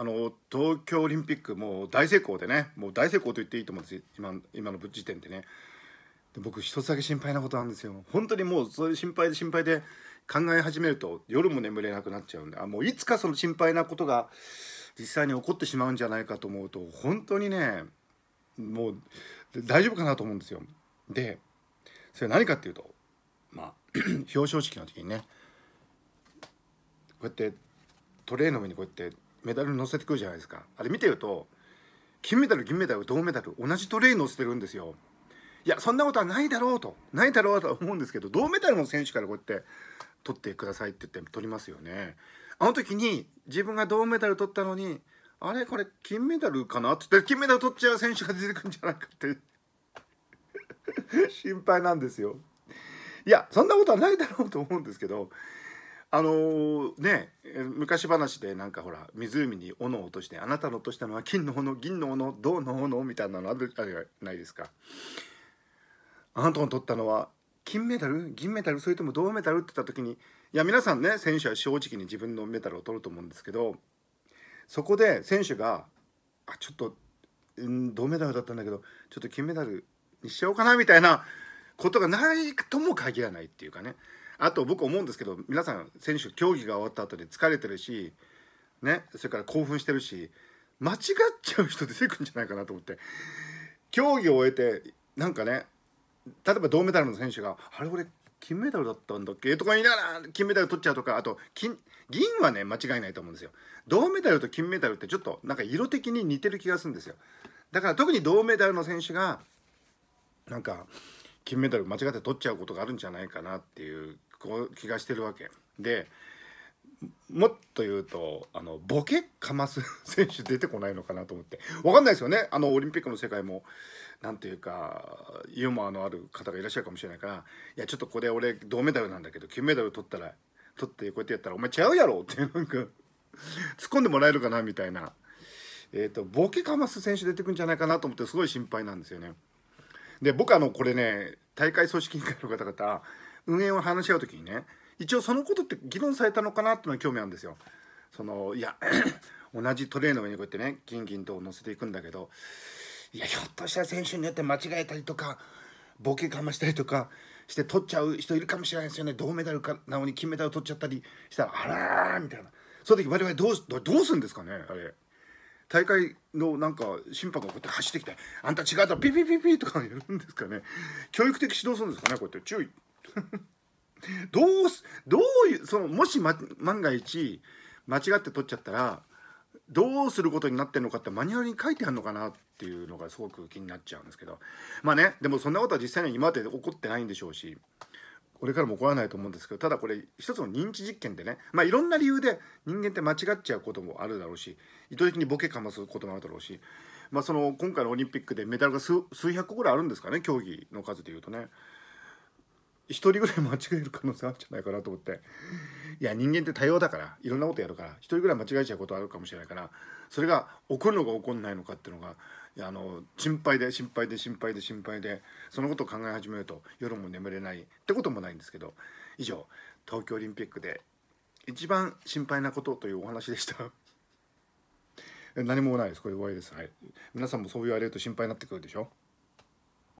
あの東京オリンピックもう大成功でねもう大成功と言っていいと思うんです今今の時点でねで僕一つだけ心配なことなんですよ本当にもうそれ心配で心配で考え始めると夜も眠れなくなっちゃうんであもういつかその心配なことが実際に起こってしまうんじゃないかと思うと本当にねもう大丈夫かなと思うんですよ。でそれ何かっていうとまあ 表彰式の時にねこうやってトレーの上にこうやってメダル乗せてくるじゃないですかあれ見てると金メダル銀メダル銅メダル同じトレイ乗せてるんですよいやそんなことはないだろうとないだろうとは思うんですけど銅メダルの選手からこうやって取ってくださいって言って取りますよねあの時に自分が銅メダル取ったのにあれこれ金メダルかなって言っ金メダル取っちゃう選手が出てくるんじゃないかって 心配なんですよいやそんなことはないだろうと思うんですけどあのー、ね昔話でなんかほら湖に斧を落として「あなたの落としたのは金の斧銀の斧銅の斧」みたいなのあるじゃないですか。あなたの取ったのは金メダル銀メダルそれとも銅メダルって言った時にいや皆さんね選手は正直に自分のメダルを取ると思うんですけどそこで選手が「あちょっと、うん、銅メダルだったんだけどちょっと金メダルにしちゃおうかな」みたいなことがないとも限らないっていうかねあと僕思うんですけど皆さん選手競技が終わった後に疲れてるしねそれから興奮してるし間違っちゃう人出てくるんじゃないかなと思って競技を終えてなんかね例えば銅メダルの選手が「あれ俺金メダルだったんだっけ?」とか言いながら金メダル取っちゃうとかあと金銀はね間違いないと思うんですよ銅メダルと金メダルってちょっとなんか色的に似てる気がするんですよだから特に銅メダルの選手がなんか金メダル間違って取っちゃうことがあるんじゃないかなっていうこう気がしてるわけでもっと言うとあのボケかます選手出てこないのかなと思って分かんないですよねあのオリンピックの世界も何ていうかユーモアのある方がいらっしゃるかもしれないからいやちょっとこれ俺銅メダルなんだけど金メダル取ったら取ってこうやってやったらお前ちゃうやろってなんか突っ込んでもらえるかなみたいな、えーと、ボケかます選手出てくんじゃないかなと思ってすごい心配なんですよね。で僕あのこれね大会組織委員会の方々運営を話し合う時にね一応そのことって議論されたのかなっていうのが興味あるんですよ。そのいや 同じトレーの上にこうやってね金銀と乗せていくんだけどいやひょっとしたら選手によって間違えたりとかボケかましたりとかして取っちゃう人いるかもしれないですよね銅メダルかなのに金メダル取っちゃったりしたらあらーみたいなその時我々どうどうするんですかねあれ大会のなんか審判がこうやって走ってきて「あんた違うとピピピピ」とか言うんですかね教育的指導するんですかねこうやって注意 どうすどういうそのもし、ま、万が一間違って取っちゃったらどうすることになってるのかってマニュアルに書いてあるのかなっていうのがすごく気になっちゃうんですけどまあねでもそんなことは実際に今まで起こってないんでしょうしこれからも起こらないと思うんですけどただこれ一つの認知実験でねまあいろんな理由で人間って間違っちゃうこともあるだろうし意図的にボケかますこともあるだろうしまあその今回のオリンピックでメダルが数百個ぐらいあるんですかね競技の数でいうとね。1人ぐらい間違える可能性あるんじゃないかなと思っていや人間って多様だからいろんなことやるから1人ぐらい間違えちゃうことあるかもしれないからそれが起こるのか起こんないのかっていうのがあの心配で心配で心配で心配でそのことを考え始めると夜も眠れないってこともないんですけど以上東京オリンピックで一番心配なことというお話でした 何もないですこれ終わりですはい皆さんもそう言われると心配になってくるでしょ